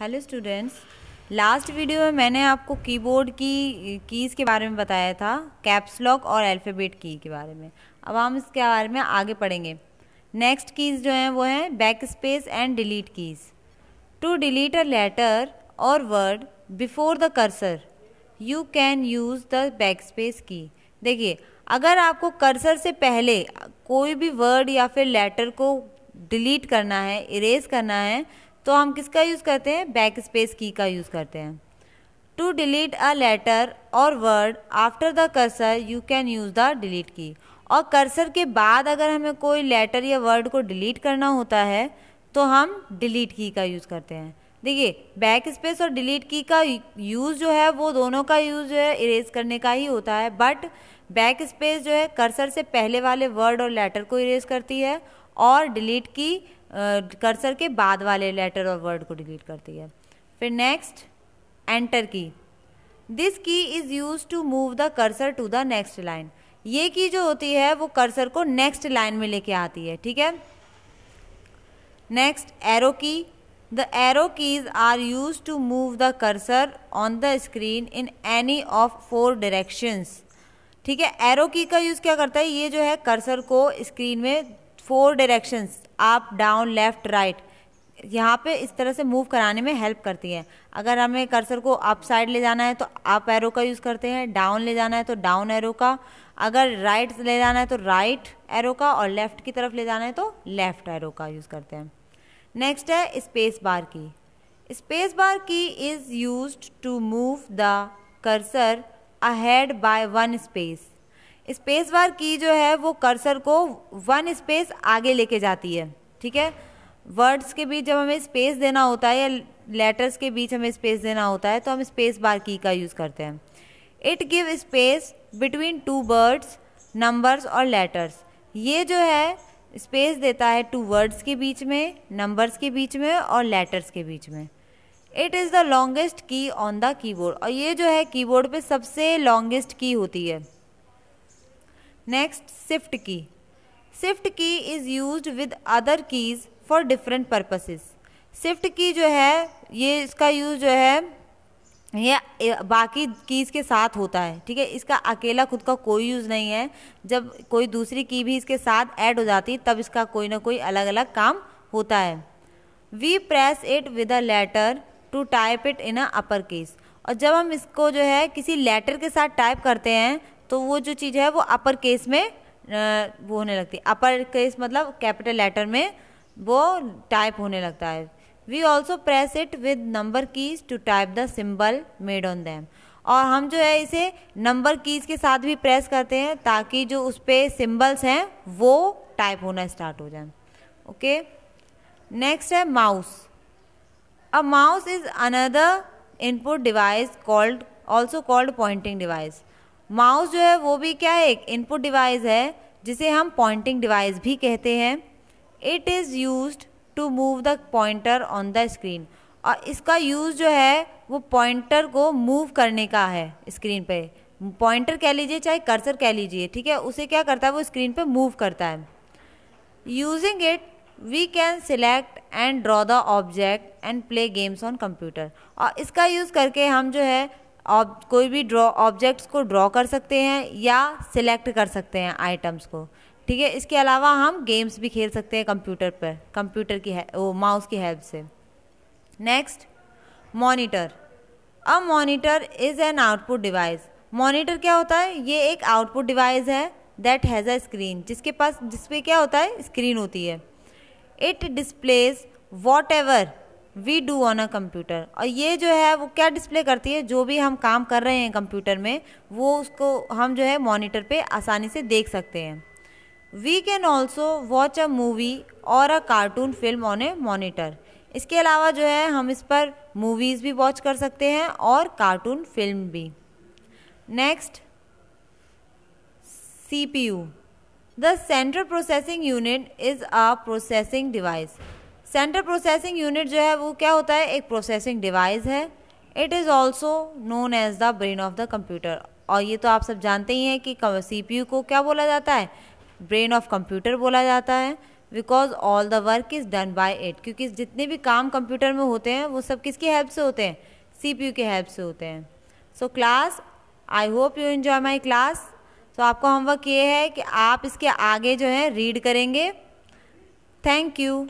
hello students last video में मैंने आपको कीबोर्ड की कीज़ के बारे में बताया था कैप्स लॉक और अल्फ़ाबेट की के बारे में अब हम इसके बारे में आगे पढ़ेंगे नेक्स्ट कीज़ जो हैं वो हैं back space and delete keys to delete a letter or word before the cursor you can use the back space key देखिए अगर आपको कर्सर से पहले कोई भी वर्ड या फिर लेटर को डिलीट करना है इरेज करना है तो हम किसका यूज़ करते हैं बैक स्पेस की का यूज़ करते हैं to delete a letter or word after the cursor you can use the delete key और कर्सर के बाद अगर हमें कोई लेटर या वर्ड को डिलीट करना होता है तो हम डिलीट की का यूज़ करते हैं देखिए बैक स्पेस और डिलीट की का यूज़ जो है वो दोनों का यूज़ जो है इरेज करने का ही होता है बट बैक स्पेस जो है कर्सर से पहले वाले वर्ड और लेटर को इरेज करती है और डिलीट की कर्सर के बाद वाले लेटर और वर्ड को डिलीट करती है फिर next enter key this key is used to move the cursor to the next line ये की जो होती है वो कर्सर को नेक्स्ट लाइन में लेके आती है ठीक है next arrow key the arrow keys are used to move the cursor on the screen in any of four directions ठीक है एरो की का यूज़ क्या करता है ये जो है कर्सर को स्क्रीन में four directions up down left right यहाँ पे इस तरह से मूव कराने में हेल्प करती है अगर हमें कर्सर को अप साइड ले जाना है तो अप एरो का यूज़ करते हैं डाउन ले जाना है तो डाउन एरो का अगर राइट ले जाना है तो राइट एरो का और लेफ़्ट की तरफ ले जाना है तो लेफ़्ट एरो का यूज़ करते हैं नेक्स्ट है स्पेस बार की space bar key is used to move the cursor ahead by one space space bar key जो है वो कर्सर को वन स्पेस आगे लेके जाती है ठीक है वर्ड्स के बीच जब हमें स्पेस देना होता है या लेटर्स के बीच हमें स्पेस देना होता है तो हम स्पेस बार की का यूज़ करते हैं it give space between two words numbers or letters ये जो है स्पेस देता है टू वर्ड्स के बीच में नंबर्स के बीच में और लेटर्स के बीच में it is the longest key on the keyboard और ये जो है कीबोर्ड पे सबसे लॉन्गेस्ट की होती है next shift key shift key is used with other keys for different purposes shift key जो है ये इसका यूज़ जो है ये बाकी कीज़ के साथ होता है ठीक है इसका अकेला खुद का कोई यूज़ नहीं है जब कोई दूसरी की भी इसके साथ ऐड हो जाती है तब इसका कोई ना कोई अलग अलग काम होता है we press it with a letter to type it in a upper case और जब हम इसको जो है किसी लेटर के साथ टाइप करते हैं तो वो जो चीज़ है वो अपर केस में वो होने लगती है अपर केस मतलब कैपिटल लेटर में वो टाइप होने लगता है we also press it with number keys to type the symbol made on them और हम जो है इसे नंबर कीज़ के साथ भी प्रेस करते हैं ताकि जो उस पर सिम्बल्स हैं वो टाइप होना स्टार्ट हो जाए ओके नेक्स्ट है mouse a mouse is another input device called also called pointing device mouse जो है वो भी क्या है एक इनपुट डिवाइस है जिसे हम पॉइंटिंग डिवाइस भी कहते हैं it is used to move the pointer on the screen और इसका यूज़ जो है वो पॉइंटर को मूव करने का है स्क्रीन पे पॉइंटर कह लीजिए चाहे कर्सर कह लीजिए ठीक है उसे क्या करता है वो स्क्रीन पे मूव करता है using it we can select and draw the object and play games on computer और इसका यूज़ करके हम जो है ऑब कोई भी ड्रॉ ऑब्जेक्ट्स को ड्रॉ कर सकते हैं या सिलेक्ट कर सकते हैं आइटम्स को ठीक है इसके अलावा हम गेम्स भी खेल सकते हैं कंप्यूटर पर कंप्यूटर की है वो माउस की हेल्प से next monitor a monitor is an output device monitor क्या होता है ये एक आउटपुट डिवाइस है दैट हैज़ अ स्क्रीन जिसके पास जिसपे क्या होता है स्क्रीन होती है it displays whatever we do on a computer और ये जो है वो क्या डिस्प्ले करती है जो भी हम काम कर रहे हैं कंप्यूटर में वो उसको हम जो है मॉनिटर पे आसानी से देख सकते हैं we can also watch a movie or a cartoon film on a monitor इसके अलावा जो है हम इस पर मूवीज़ भी वॉच कर सकते हैं और कार्टून फिल्म भी next C P U the central processing unit is a processing device central processing unit जो है वो क्या होता है एक प्रोसेसिंग डिवाइस है it is also known as the brain of the computer और ये तो आप सब जानते ही हैं कि सी पी यू को क्या बोला जाता है ब्रेन ऑफ कंप्यूटर बोला जाता है because all the work is done by it क्योंकि जितने भी काम कंप्यूटर में होते हैं वो सब किसकी हेल्प से होते हैं सी पी यू के हेल्प से होते हैं so class I hope you enjoy my class तो आपका होमवर्क ये है कि आप इसके आगे जो है रीड करेंगे थैंक यू